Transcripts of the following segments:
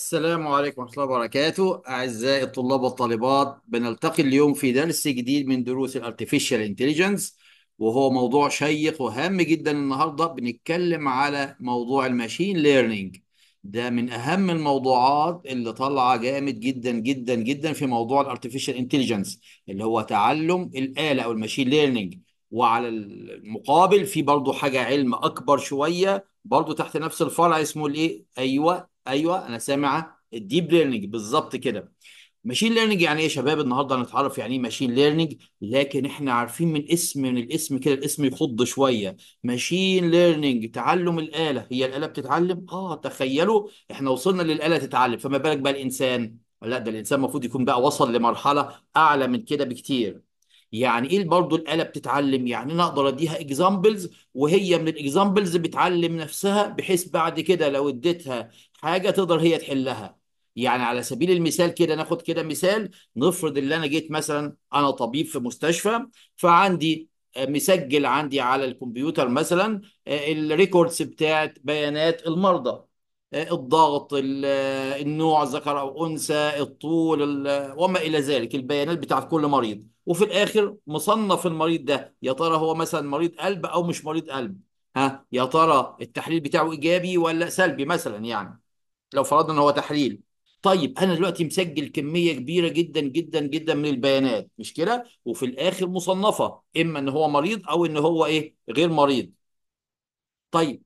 السلام عليكم ورحمة الله وبركاته أعزائي الطلاب والطالبات بنلتقي اليوم في درس جديد من دروس الارتفيشال انتليجنس وهو موضوع شيق وهام جدا النهاردة بنتكلم على موضوع الماشين ليرنينج ده من أهم الموضوعات اللي طالعة جامد جدا جدا جدا في موضوع الارتفيشال انتليجنس اللي هو تعلم الآلة أو الماشين ليرنينج وعلى المقابل في برضه حاجة علم أكبر شوية برضه تحت نفس الفرع اسمه الايه؟ ايوه ايوه انا سامعه الديب ليرنينج بالظبط كده ماشين ليرنينج يعني ايه يا شباب النهارده هنتعرف يعني ايه ماشين ليرنينج لكن احنا عارفين من اسم من الاسم كده الاسم يخض شويه ماشين ليرنينج تعلم الاله هي الاله بتتعلم اه تخيلوا احنا وصلنا للاله تتعلم فما بالك بقى الانسان لا ده الانسان المفروض يكون بقى وصل لمرحله اعلى من كده بكتير يعني ايه برضه الاله بتتعلم يعني انا اقدر اديها اكزامبلز وهي من الاكزامبلز بتعلم نفسها بحيث بعد كده لو اديتها حاجه تقدر هي تحلها يعني على سبيل المثال كده ناخد كده مثال نفرض اللي انا جيت مثلا انا طبيب في مستشفى فعندي مسجل عندي على الكمبيوتر مثلا آه، الريكوردز بتاعت بيانات المرضى آه، الضغط آه، النوع ذكر او انثى الطول وما الى ذلك البيانات بتاعت كل مريض وفي الاخر مصنف المريض ده يا ترى هو مثلا مريض قلب او مش مريض قلب ها يا ترى التحليل بتاعه ايجابي ولا سلبي مثلا يعني لو فرضنا ان هو تحليل طيب انا دلوقتي مسجل كميه كبيره جدا جدا جدا من البيانات مش كده وفي الاخر مصنفه اما ان هو مريض او ان هو ايه غير مريض طيب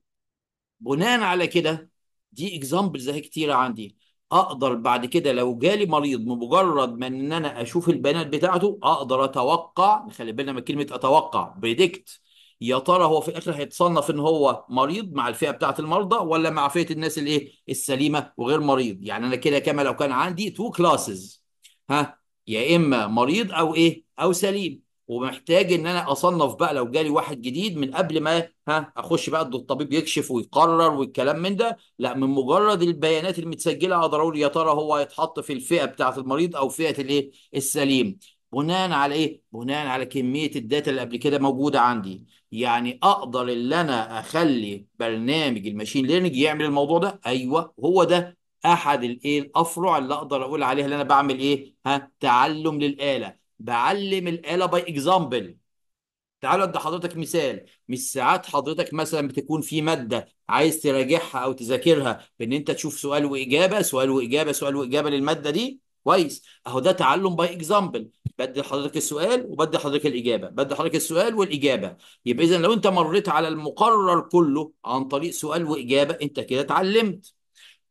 بناء على كده دي اكزامبلز زي كتيره عندي اقدر بعد كده لو جالي مريض بمجرد ما ان انا اشوف البيانات بتاعته اقدر اتوقع نخلي بالنا من كلمه اتوقع بريدكت يا ترى هو في الاخر هيتصنف ان هو مريض مع الفئه بتاعه المرضى ولا مع فئه الناس الايه السليمه وغير مريض يعني انا كده كما لو كان عندي تو كلاسز ها يا اما مريض او ايه او سليم ومحتاج ان انا اصنف بقى لو جالي واحد جديد من قبل ما ها اخش بقى الطبيب يكشف ويقرر والكلام من ده لا من مجرد البيانات المتسجله اقدر اقول يا ترى هو هيتحط في الفئه بتاعه المريض او فئه الايه السليم بناء على ايه؟ بناء على كميه الداتا اللي قبل كده موجوده عندي يعني اقدر ان انا اخلي برنامج الماشين ليرنينج يعمل الموضوع ده ايوه هو ده احد الايه الافرع اللي اقدر اقول عليها اللي انا بعمل ايه ها تعلم للاله بعلم الاله باي اكزامبل تعالوا ادي حضرتك مثال مش ساعات حضرتك مثلا بتكون في ماده عايز تراجعها او تذاكرها بان انت تشوف سؤال واجابه سؤال واجابه سؤال واجابه للماده دي كويس اهو ده تعلم باي اكزامبل بدي حضرتك السؤال وبدي حضرتك الاجابه بدي حضرتك السؤال والاجابه يبقى اذا لو انت مريت على المقرر كله عن طريق سؤال واجابه انت كده اتعلمت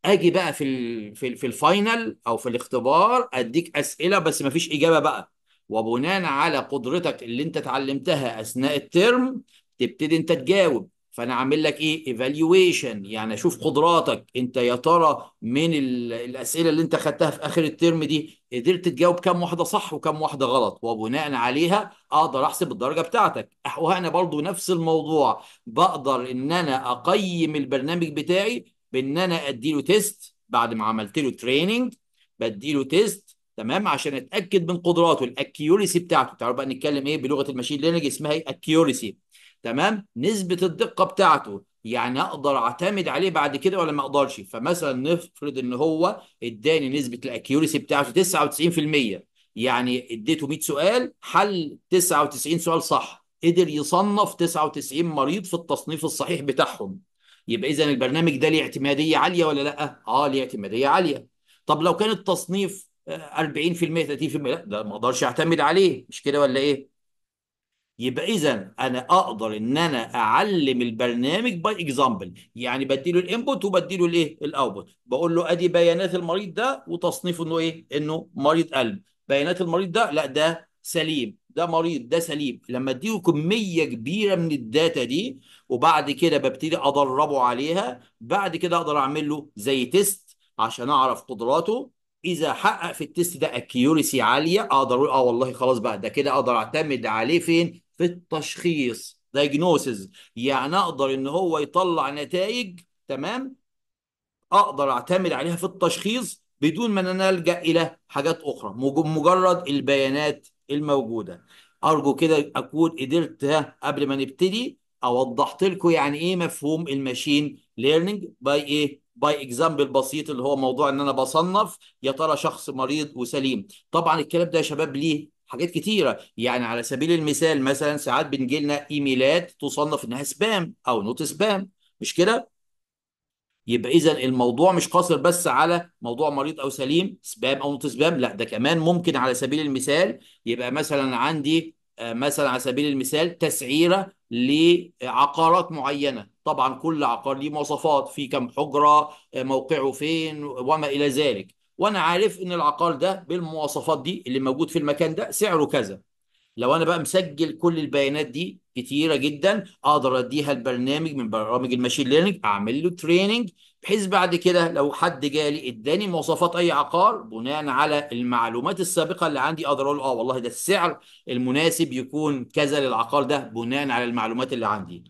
اجي بقى في الـ في, الـ في الفاينل او في الاختبار اديك اسئله بس ما فيش اجابه بقى وبناء على قدرتك اللي انت اتعلمتها اثناء الترم تبتدي انت تجاوب فانا عامل لك ايه ايفالويشن يعني اشوف قدراتك انت يا ترى من الاسئله اللي انت خدتها في اخر الترم دي قدرت تجاوب كم واحده صح وكم واحده غلط وبناء عليها اقدر احسب الدرجه بتاعتك وهنا برضو نفس الموضوع بقدر ان انا اقيم البرنامج بتاعي بان انا اديله تيست بعد ما عملت له تريننج بديله تيست تمام عشان اتاكد من قدراته الاكيوريسي بتاعته تعالوا بقى نتكلم ايه بلغه الماشين ليرنينج اسمها ايه اكيوريسي تمام نسبة الدقة بتاعته يعني اقدر اعتمد عليه بعد كده ولا ما اقدرش فمثلا نفرض ان هو اداني نسبة الاكيوريسي بتاعته 99% يعني اديته 100 سؤال حل 99 سؤال صح قدر يصنف 99 مريض في التصنيف الصحيح بتاعهم يبقى اذا البرنامج ده ليه اعتمادية عالية ولا لا اه ليه اعتمادية عالية طب لو كان التصنيف 40% 30% لا ده ما اقدرش اعتمد عليه مش كده ولا ايه يبقى اذا انا اقدر ان انا اعلم البرنامج باي اكزامبل يعني بديله الانبوت وبديله الايه الاوتبوت بقول له ادي بيانات المريض ده وتصنيفه انه ايه انه مريض قلب بيانات المريض ده لا ده سليم ده مريض ده سليم لما اديله كميه كبيره من الداتا دي وبعد كده ببتدي ادربه عليها بعد كده اقدر اعمل له زي تيست عشان اعرف قدراته اذا حقق في التيست ده اكيورسي عاليه اقدر اقول اه والله خلاص بقى ده كده اقدر اعتمد عليه فين في التشخيص diagnosis يعني اقدر ان هو يطلع نتائج تمام اقدر اعتمد عليها في التشخيص بدون ما انا الجا الى حاجات اخرى مجرد البيانات الموجوده ارجو كده اكون قدرت قبل ما نبتدي اوضحت لكم يعني ايه مفهوم الماشين ليرنينج باي ايه باي اكزامبل بسيط اللي هو موضوع ان انا بصنف يا ترى شخص مريض وسليم طبعا الكلام ده يا شباب ليه حاجات كتيره يعني على سبيل المثال مثلا ساعات بنجي لنا ايميلات تصنف انها سبام او نوت سبام مش كده يبقى اذا الموضوع مش قاصر بس على موضوع مريض او سليم سبام او نوت سبام لا ده كمان ممكن على سبيل المثال يبقى مثلا عندي آه، مثلا على سبيل المثال تسعيره لعقارات معينه طبعا كل عقار ليه مواصفات في كم حجره آه، موقعه فين وما الى ذلك وانا عارف ان العقار ده بالمواصفات دي اللي موجود في المكان ده سعره كذا لو انا بقى مسجل كل البيانات دي كتيره جدا اقدر اديها البرنامج من برامج الماشين ليرنينج اعمل له تريننج بحيث بعد كده لو حد جالي اداني مواصفات اي عقار بناء على المعلومات السابقه اللي عندي اقدر اقول اه والله ده السعر المناسب يكون كذا للعقار ده بناء على المعلومات اللي عندي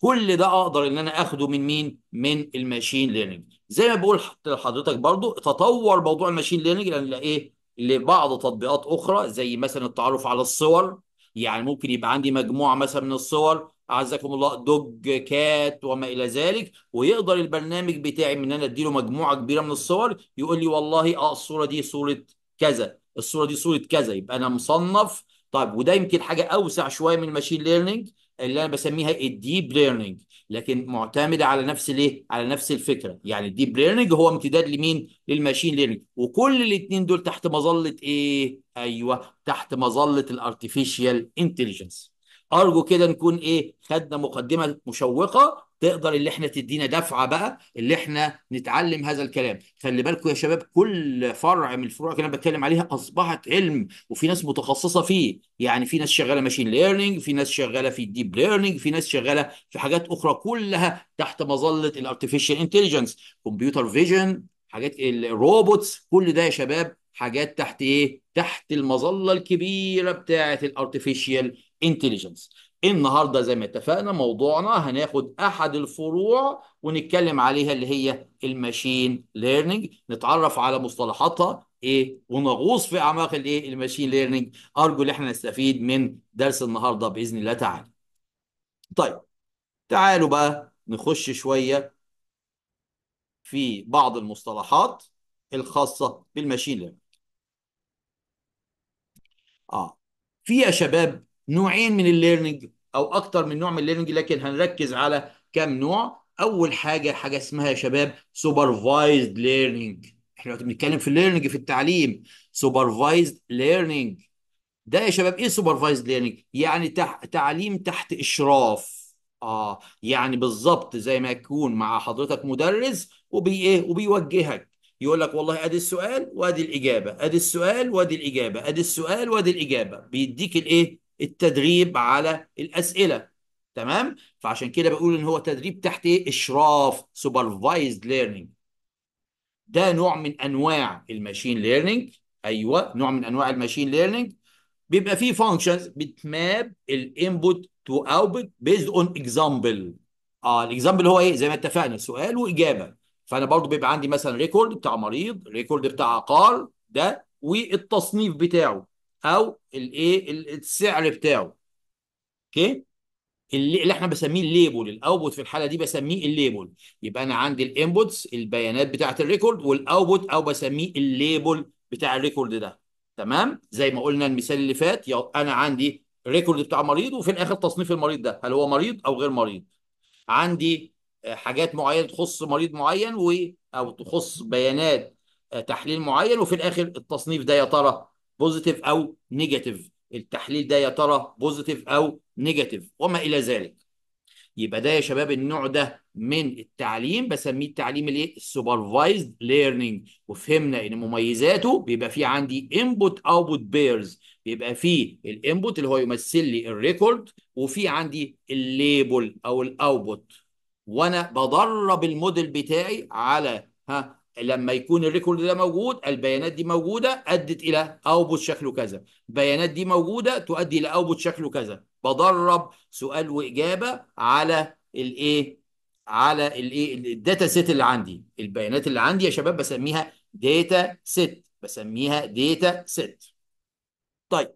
كل ده اقدر ان انا اخده من مين من الماشين ليرنينج زي ما بقول لحضرتك برضو تطور موضوع الماشين ليرنينج لان ايه لبعض تطبيقات اخرى زي مثلا التعرف على الصور يعني ممكن يبقى عندي مجموعه مثلا من الصور اعزكم الله دوج كات وما الى ذلك ويقدر البرنامج بتاعي ان انا اديله مجموعه كبيره من الصور يقول لي والله اه الصوره دي صوره كذا الصوره دي صوره كذا يبقى انا مصنف طيب وده يمكن حاجه اوسع شويه من الماشين ليرنينج اللي انا بسميها الديب ليرنينج لكن معتمده على نفس الايه؟ على نفس الفكره، يعني الديب ليرنينج هو امتداد لمين؟ للماشين ليرنينج، وكل الاثنين دول تحت مظله ايه؟ ايوه تحت مظله الارتفيشال انتليجنس. ارجو كده نكون ايه؟ خدنا مقدمه مشوقه تقدر اللي احنا تدينا دفعه بقى اللي احنا نتعلم هذا الكلام خلي بالكم يا شباب كل فرع من الفروع اللي انا بتكلم عليها اصبحت علم وفي ناس متخصصه فيه يعني في ناس شغاله ماشين ليرنينج في ناس شغاله في الديب ليرنينج في ناس شغاله في حاجات اخرى كلها تحت مظله الارتفيشال انتليجنس كمبيوتر فيجن حاجات الروبوتس كل ده يا شباب حاجات تحت ايه تحت المظله الكبيره بتاعه الارتفيشال انتليجنس النهارده زي ما اتفقنا موضوعنا هناخد احد الفروع ونتكلم عليها اللي هي الماشين ليرنينج نتعرف على مصطلحاتها ايه ونغوص في اعماق الايه الماشين ليرنينج ارجو ان احنا نستفيد من درس النهارده باذن الله تعالى طيب تعالوا بقى نخش شويه في بعض المصطلحات الخاصه بالماشين ليرنينج اه في يا شباب نوعين من الليرنينج او اكتر من نوع من الليرنينج لكن هنركز على كام نوع اول حاجه حاجه اسمها يا شباب سوبرفايزد ليرنينج احنا دلوقتي بنتكلم في الليرنينج في التعليم سوبرفايزد ليرنينج ده يا شباب ايه سوبرفايزد ليرنينج يعني تح... تعليم تحت اشراف اه يعني بالظبط زي ما يكون مع حضرتك مدرس وبي ايه وبيوجهك يقول لك والله ادي السؤال وادي الاجابه ادي السؤال وادي الاجابه ادي السؤال وادي الاجابه بيديك الايه التدريب على الاسئله تمام فعشان كده بقول ان هو تدريب تحت ايه اشراف سوبرفايزد ليرنينج ده نوع من انواع الماشين ليرنينج ايوه نوع من انواع الماشين ليرنينج بيبقى فيه فانكشنز بتماب الانبوت تو اوتبوت بيزد اون اكزامبل اه الاكزامبل هو ايه زي ما اتفقنا سؤال واجابه فانا برضو بيبقى عندي مثلا ريكورد بتاع مريض ريكورد بتاع عقار ده والتصنيف بتاعه او الايه السعر بتاعه اوكي اللي, احنا بسميه الليبل الاوتبوت في الحاله دي بسميه الليبل يبقى انا عندي الانبوتس البيانات بتاعه الريكورد والاوتبوت او بسميه الليبل بتاع الريكورد ده تمام زي ما قلنا المثال اللي فات انا عندي ريكورد بتاع مريض وفي الاخر تصنيف المريض ده هل هو مريض او غير مريض عندي آه، حاجات معينه تخص مريض معين و او تخص بيانات آه، تحليل معين وفي الاخر التصنيف ده يا ترى بوزيتيف او نيجاتيف التحليل ده يا ترى بوزيتيف او نيجاتيف وما الى ذلك يبقى ده يا شباب النوع ده من التعليم بسميه التعليم الايه السوبرفايزد ليرنينج وفهمنا ان مميزاته بيبقى في عندي انبوت اوتبوت بيرز بيبقى في الانبوت اللي هو يمثل لي الريكورد وفي عندي الليبل او الاوتبوت وانا بدرب الموديل بتاعي على ها لما يكون الريكورد ده موجود البيانات دي موجوده ادت الى اوبوت شكله كذا البيانات دي موجوده تؤدي الى اوبوت شكله كذا بدرب سؤال واجابه على الايه على الايه الداتا سيت اللي عندي البيانات اللي عندي يا شباب بسميها داتا سيت بسميها داتا سيت طيب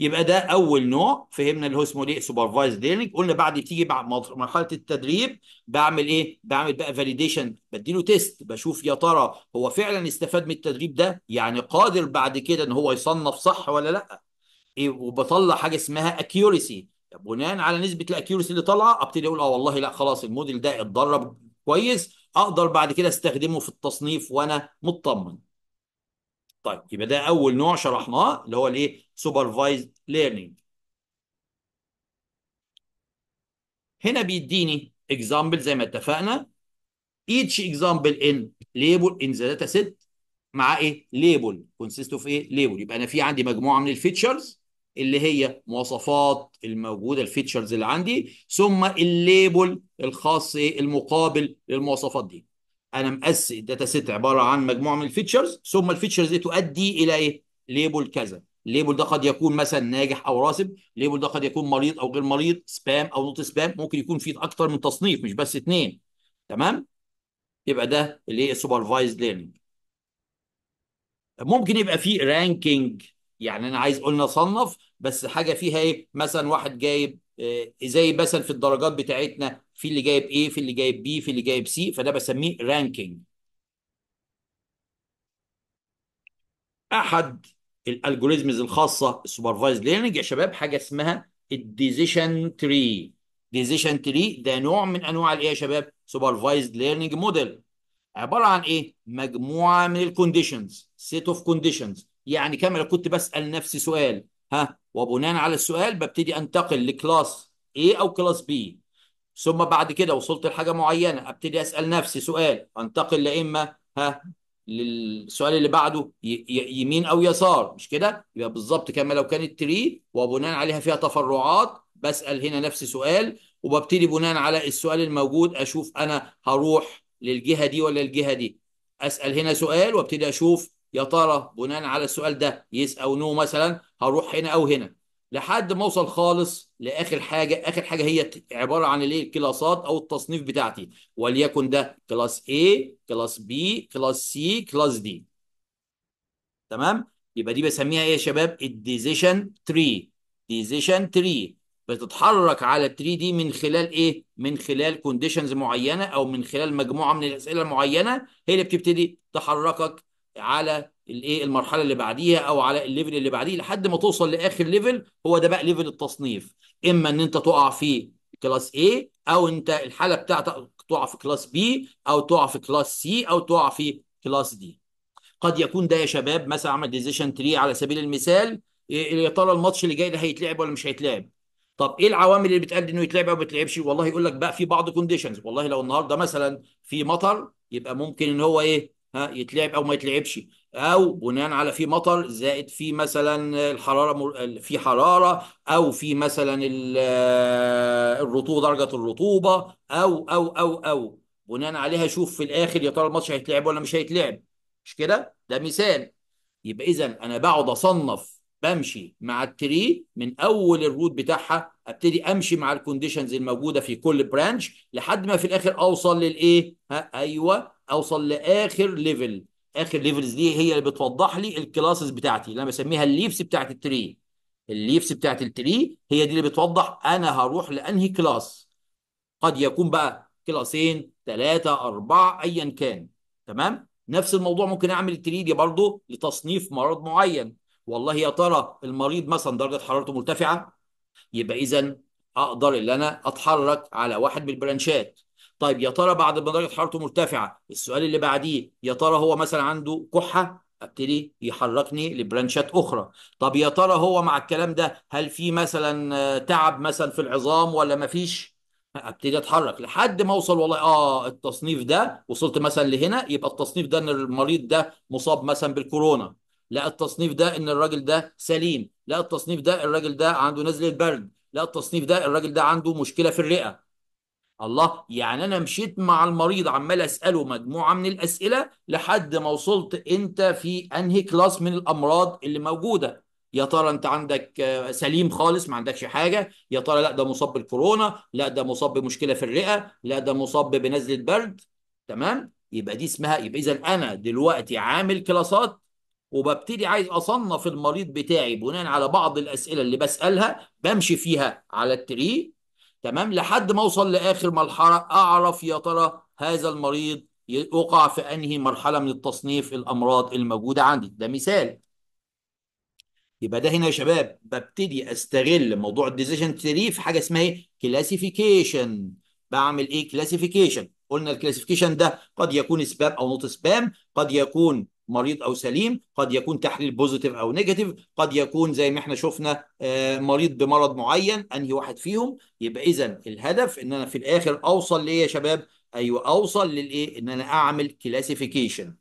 يبقى ده اول نوع فهمنا اللي هو اسمه ليه سوبرفايز ليرنينج قلنا بعد تيجي بعد مرحله التدريب بعمل ايه بعمل بقى فاليديشن بديله تيست بشوف يا ترى هو فعلا استفاد من التدريب ده يعني قادر بعد كده ان هو يصنف صح ولا لا إيه وبطلع حاجه اسمها اكيورسي بناء على نسبه الاكيورسي اللي طالعه ابتدي اقول اه والله لا خلاص الموديل ده اتدرب كويس اقدر بعد كده استخدمه في التصنيف وانا مطمن طيب يبقى ده اول نوع شرحناه اللي هو الايه سوبرفايزد ليرنينج هنا بيديني اكزامبل زي ما اتفقنا each example in label in the data set مع ايه ليبل كونسيست اوف ايه ليبل يبقى انا في عندي مجموعه من الفيتشرز اللي هي مواصفات الموجوده الفيتشرز اللي عندي ثم الليبل الخاص ايه المقابل للمواصفات دي انا مقسم الداتا سيت عباره عن مجموعه من الفيتشرز ثم الفيتشرز دي تؤدي الى ايه؟ ليبل كذا الليبل ده قد يكون مثلا ناجح او راسب الليبل ده قد يكون مريض او غير مريض سبام او نوت سبام ممكن يكون فيه اكتر من تصنيف مش بس اثنين تمام يبقى ده اللي هي السوبرفايزد ليرنينج ممكن يبقى فيه رانكينج يعني انا عايز قلنا صنف بس حاجه فيها ايه مثلا واحد جايب إيه زي مثلا في الدرجات بتاعتنا في اللي جايب A في اللي جايب B في اللي جايب C فده بسميه رانكينج احد الالجوريزمز الخاصه السوبرفايزد ليرنينج يا شباب حاجه اسمها الديزيشن تري ديزيشن تري ده نوع من انواع الايه يا شباب سوبرفايزد ليرنينج موديل عباره عن ايه مجموعه من الكونديشنز سيت اوف كونديشنز يعني كما لو كنت بسال نفسي سؤال ها وبناء على السؤال ببتدي انتقل لكلاس A او كلاس B ثم بعد كده وصلت لحاجه معينه ابتدي اسال نفسي سؤال انتقل يا اما ها للسؤال اللي بعده يمين او يسار مش كده يبقى بالظبط كما لو كانت تري وبناء عليها فيها تفرعات بسال هنا نفس سؤال وببتدي بناء على السؤال الموجود اشوف انا هروح للجهه دي ولا الجهه دي اسال هنا سؤال وابتدي اشوف يا ترى بناء على السؤال ده يس او نو مثلا هروح هنا او هنا لحد ما اوصل خالص لاخر حاجه اخر حاجه هي عباره عن الايه الكلاسات او التصنيف بتاعتي وليكن ده كلاس A كلاس B كلاس C كلاس D تمام يبقى دي بسميها ايه يا شباب الديزيشن تري ديزيشن تري بتتحرك على التري دي من خلال ايه من خلال كونديشنز معينه او من خلال مجموعه من الاسئله المعينه هي اللي بتبتدي تحركك على الايه المرحله اللي بعديها او على الليفل اللي بعديه لحد ما توصل لاخر ليفل هو ده بقى ليفل التصنيف اما ان انت تقع في كلاس A او انت الحاله بتاعتك تقع في كلاس B او تقع في كلاس C او تقع في كلاس D قد يكون ده يا شباب مثلا عمل ديزيشن تري على سبيل المثال إيه، يا ترى الماتش اللي جاي ده هيتلعب ولا مش هيتلعب طب ايه العوامل اللي بتقلد انه يتلعب او ما يتلعبش والله يقول لك بقى في بعض كونديشنز والله لو النهارده مثلا في مطر يبقى ممكن ان هو ايه ها يتلعب او ما يتلعبش او بناء على في مطر زائد في مثلا الحراره في حراره او في مثلا الرطوبه درجه الرطوبه او او او او بناء عليها شوف في الاخر يا ترى الماتش هيتلعب ولا مش هيتلعب مش كده ده مثال يبقى اذا انا بقعد اصنف بمشي مع التري من اول الروت بتاعها ابتدي امشي مع الكونديشنز الموجوده في كل برانش لحد ما في الاخر اوصل للايه ها ايوه اوصل لاخر ليفل اخر ليفلز دي هي اللي بتوضح لي الكلاسز بتاعتي اللي انا بسميها الليفز بتاعت التري الليفز بتاعت التري هي دي اللي بتوضح انا هروح لانهي كلاس قد يكون بقى كلاسين ثلاثة أربعة أيا كان تمام نفس الموضوع ممكن أعمل التري دي برضه لتصنيف مرض معين والله يا ترى المريض مثلا درجة حرارته مرتفعة يبقى إذا أقدر إن أنا أتحرك على واحد من البرانشات طيب يا ترى بعد ما درجه حرارته مرتفعه السؤال اللي بعديه يا ترى هو مثلا عنده كحه ابتدي يحركني لبرانشات اخرى طب يا ترى هو مع الكلام ده هل في مثلا آه، تعب مثلا في العظام ولا ما فيش ابتدي اتحرك لحد ما اوصل والله اه التصنيف ده وصلت مثلا لهنا يبقى التصنيف ده ان المريض ده مصاب مثلا بالكورونا لا التصنيف ده ان الراجل ده سليم لا التصنيف ده الراجل ده عنده نزله برد لا التصنيف ده الراجل ده عنده مشكله في الرئه الله يعني انا مشيت مع المريض عمال اساله مجموعه من الاسئله لحد ما وصلت انت في انهي كلاس من الامراض اللي موجوده يا ترى انت عندك آه، سليم خالص ما عندكش حاجه يا ترى لا ده مصاب بالكورونا لا ده مصاب بمشكله في الرئه لا ده مصاب بنزله برد تمام يبقى دي اسمها يبقى اذا انا دلوقتي عامل كلاسات وببتدي عايز اصنف المريض بتاعي بناء على بعض الاسئله اللي بسالها بمشي فيها على التري تمام لحد ما اوصل لاخر مرحله اعرف يا ترى هذا المريض يقع في انهي مرحله من التصنيف الامراض الموجوده عندي ده مثال يبقى ده هنا يا شباب ببتدي استغل موضوع الديزيشن تري في حاجه اسمها ايه كلاسيفيكيشن بعمل ايه كلاسيفيكيشن قلنا الكلاسيفيكيشن ده قد يكون سبام او نوت سبام قد يكون مريض او سليم قد يكون تحليل بوزيتيف او نيجاتيف قد يكون زي ما احنا شفنا آه، مريض بمرض معين انهي واحد فيهم يبقى اذا الهدف ان انا في الاخر اوصل لايه يا شباب ايوه اوصل للايه ان انا اعمل كلاسيفيكيشن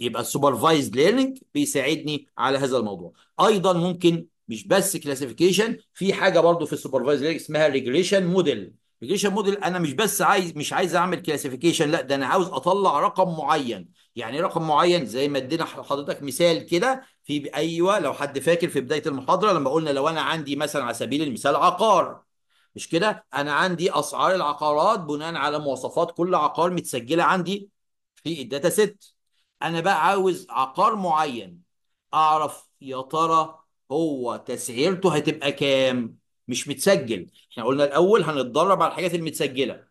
يبقى السوبرفايزد ليرنينج بيساعدني على هذا الموضوع ايضا ممكن مش بس كلاسيفيكيشن في حاجه برضو في السوبرفايزد ليرنينج اسمها ريجريشن موديل كلاسيفيكيشن موديل انا مش بس عايز مش عايز اعمل كلاسيفيكيشن لا ده انا عاوز اطلع رقم معين يعني رقم معين زي ما ادينا حضرتك مثال كده في ايوه لو حد فاكر في بدايه المحاضره لما قلنا لو انا عندي مثلا على سبيل المثال عقار مش كده انا عندي اسعار العقارات بناء على مواصفات كل عقار متسجله عندي في الداتا ست انا بقى عاوز عقار معين اعرف يا ترى هو تسعيرته هتبقى كام مش متسجل احنا قلنا الاول هنتدرب على الحاجات المتسجله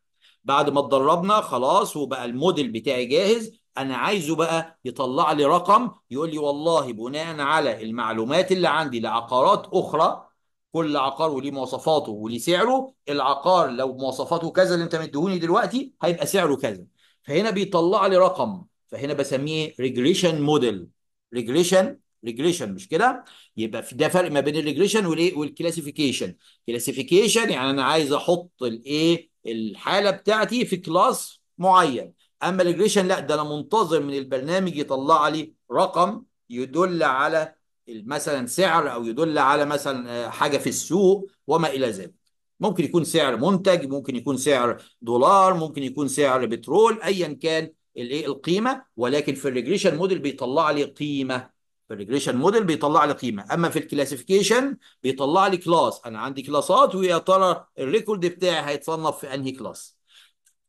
بعد ما اتدربنا خلاص وبقى الموديل بتاعي جاهز انا عايزه بقى يطلع لي رقم يقول لي والله بناء على المعلومات اللي عندي لعقارات اخرى كل عقار وليه مواصفاته وليه سعره العقار لو مواصفاته كذا اللي انت مديهوني دلوقتي هيبقى سعره كذا فهنا بيطلع لي رقم فهنا بسميه ريجريشن موديل ريجريشن ريجريشن مش كده يبقى ده فرق ما بين الريجريشن والايه والكلاسيفيكيشن كلاسيفيكيشن يعني انا عايز احط الايه الحاله بتاعتي في كلاس معين اما الريجريشن لا ده انا منتظر من البرنامج يطلع لي رقم يدل على مثلا سعر او يدل على مثلا آه، حاجه في السوق وما الى ذلك ممكن يكون سعر منتج ممكن يكون سعر دولار ممكن يكون سعر بترول ايا كان الايه القيمه ولكن في الريجريشن موديل بيطلع لي قيمه في الريجريشن موديل بيطلع لي قيمه اما في الكلاسيفيكيشن بيطلع لي كلاس انا عندي كلاسات ويا ترى الريكورد بتاعي هيتصنف في انهي كلاس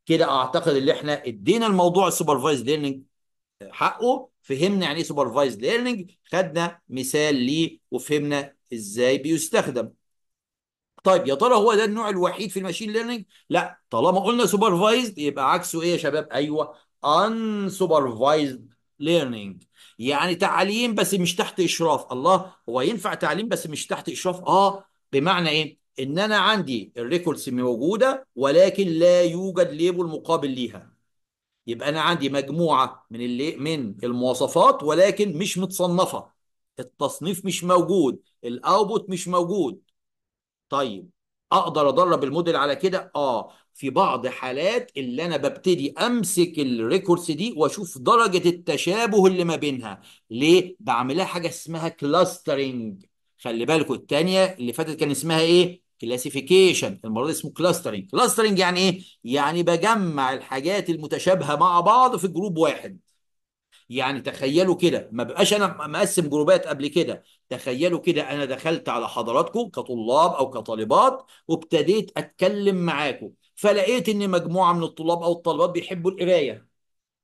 كده اعتقد ان احنا ادينا الموضوع السوبرفايز ليرنينج حقه فهمنا يعني ايه سوبرفايز ليرنينج خدنا مثال ليه وفهمنا ازاي بيستخدم طيب يا ترى هو ده النوع الوحيد في الماشين ليرنينج لا طالما قلنا سوبرفايزد يبقى عكسه ايه يا شباب ايوه ان سوبرفايزد ليرنينج يعني تعليم بس مش تحت اشراف الله هو ينفع تعليم بس مش تحت اشراف اه بمعنى ايه ان انا عندي الريكوردز موجوده ولكن لا يوجد ليبل مقابل ليها يبقى انا عندي مجموعه من اللي من المواصفات ولكن مش متصنفه التصنيف مش موجود الاوتبوت مش موجود طيب اقدر ادرب الموديل على كده اه في بعض حالات اللي انا ببتدي امسك الريكوردز دي واشوف درجه التشابه اللي ما بينها ليه بعملها حاجه اسمها كلاسترنج خلي بالكوا الثانيه اللي فاتت كان اسمها ايه كلاسيفيكيشن المره دي اسمه كلاسترنج كلاسترنج يعني ايه يعني بجمع الحاجات المتشابهه مع بعض في جروب واحد يعني تخيلوا كده ما بقاش انا مقسم جروبات قبل كده تخيلوا كده انا دخلت على حضراتكم كطلاب او كطالبات وابتديت اتكلم معاكم فلقيت ان مجموعه من الطلاب او الطالبات بيحبوا القرايه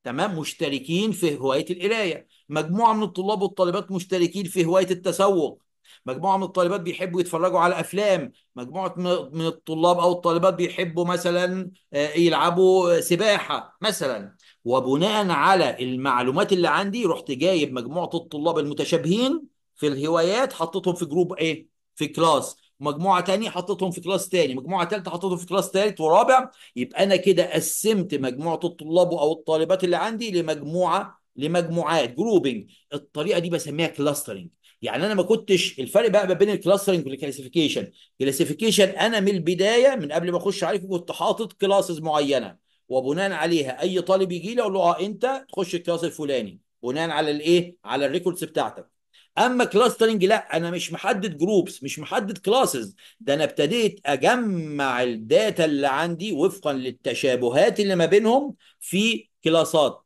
تمام مشتركين في هوايه القرايه مجموعه من الطلاب والطالبات مشتركين في هوايه التسوق مجموعه من الطالبات بيحبوا يتفرجوا على افلام مجموعه من الطلاب او الطالبات بيحبوا مثلا آه، يلعبوا آه، سباحه مثلا وبناء على المعلومات اللي عندي رحت جايب مجموعه الطلاب المتشابهين في الهوايات حطيتهم في جروب ايه في كلاس مجموعه تانية حطيتهم في كلاس تاني مجموعه تالتة حطيتهم في كلاس تالت ورابع يبقى انا كده قسمت مجموعه الطلاب او الطالبات اللي عندي لمجموعه لمجموعات جروبنج الطريقه دي بسميها كلاسترنج يعني انا ما كنتش الفرق بقى ما بين الكلاسترنج والكلاسيفيكيشن كلاسيفيكيشن انا من البدايه من قبل ما اخش عليكم كنت حاطط كلاسز معينه وبناء عليها اي طالب يجي لي اقول له اه انت تخش الكلاس الفلاني بناء على الايه على الريكوردز بتاعتك اما كلاسترنج لا انا مش محدد جروبس مش محدد كلاسز ده انا ابتديت اجمع الداتا اللي عندي وفقا للتشابهات اللي ما بينهم في كلاسات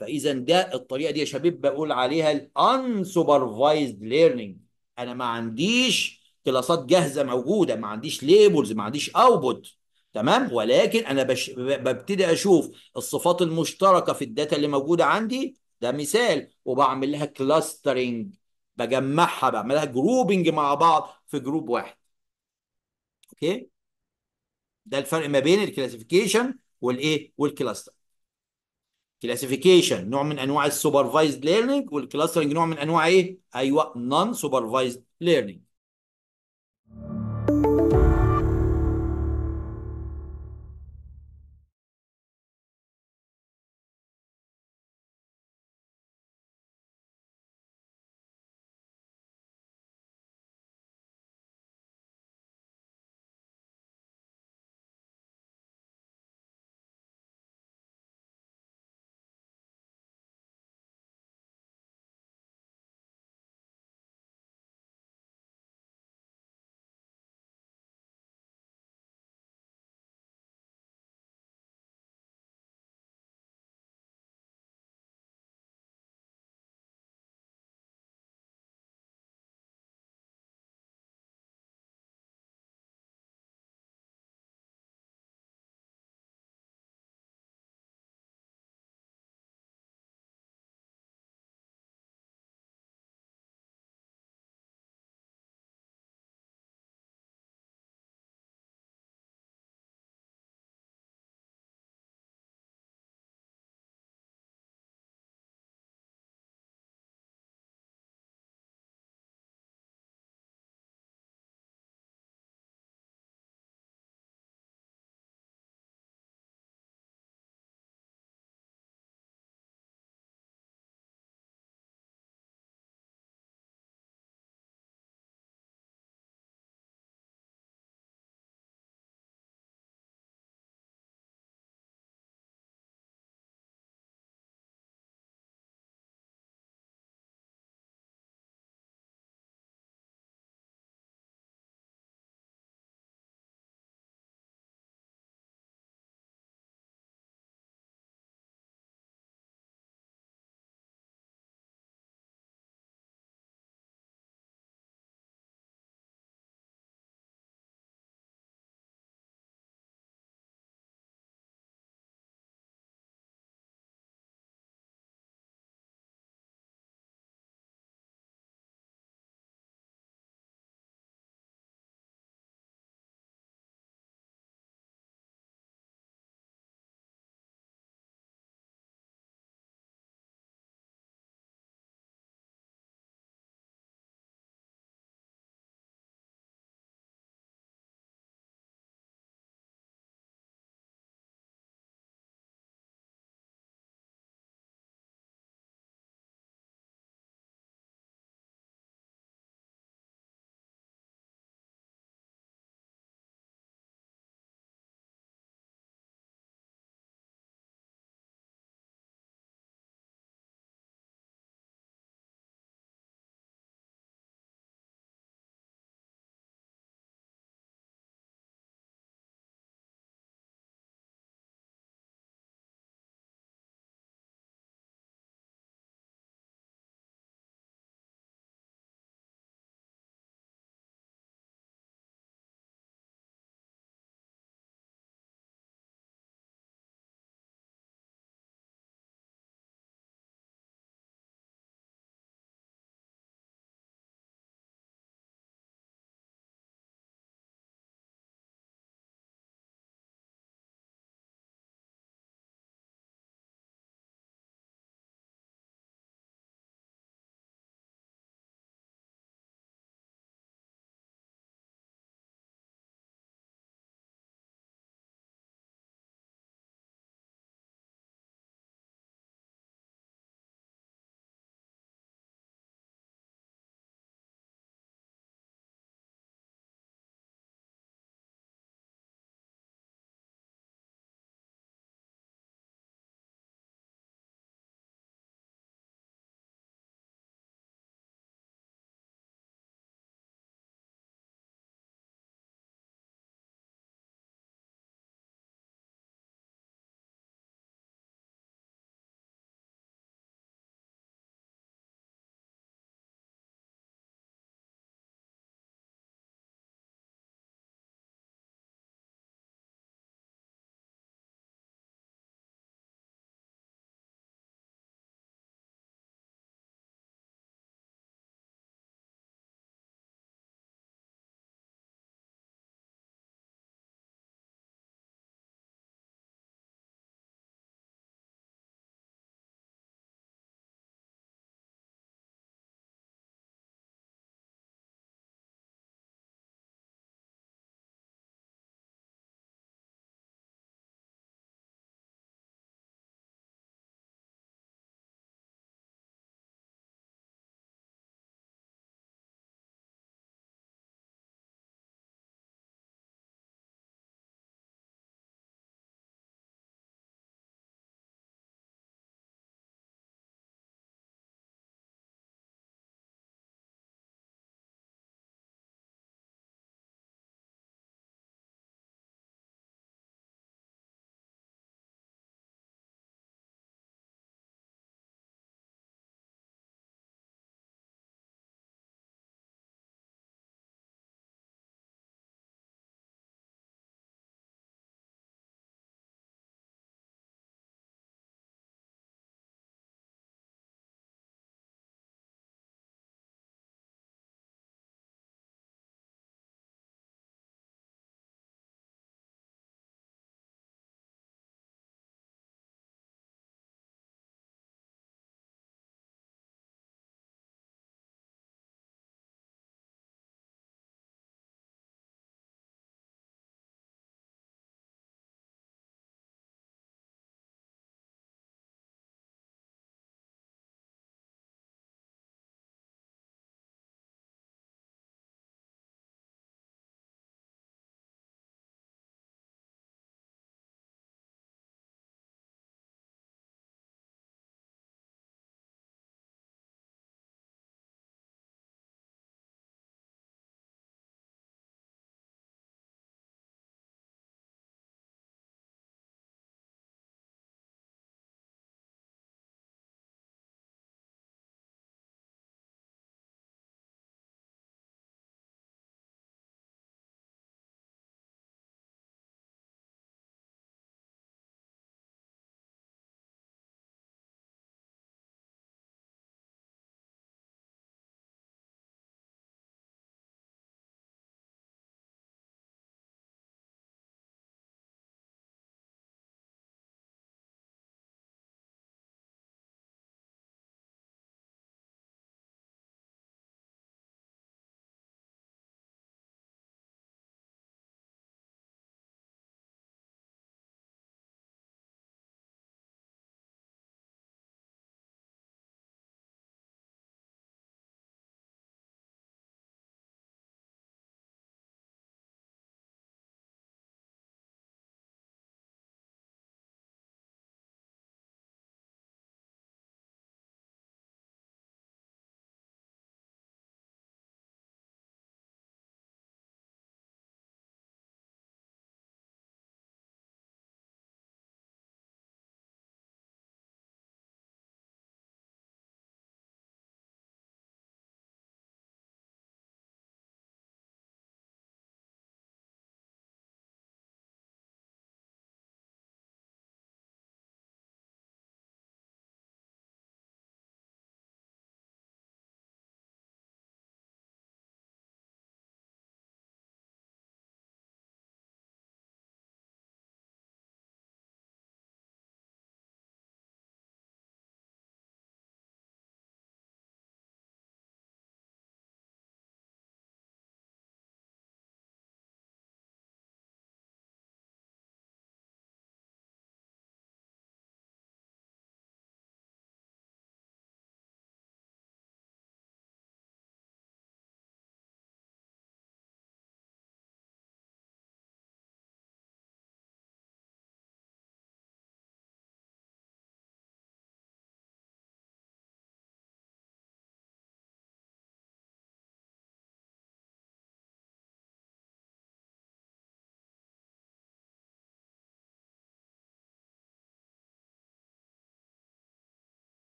فاذا ده الطريقه دي يا شباب بقول عليها الان سوبرفايزد ليرنينج انا ما عنديش كلاسات جاهزه موجوده ما عنديش ليبلز ما عنديش اوتبوت تمام ولكن انا بش... ببتدي اشوف الصفات المشتركه في الداتا اللي موجوده عندي ده مثال وبعمل لها كلاسترنج بجمعها بعملها جروبنج مع بعض في جروب واحد اوكي ده الفرق ما بين الكلاسيفيكيشن والايه والكلاستر كلاسيفيكيشن نوع من انواع السوبرفايزد ليرنينج والكلاسترنج نوع من انواع ايه ايوه نون سوبرفايزد ليرنينج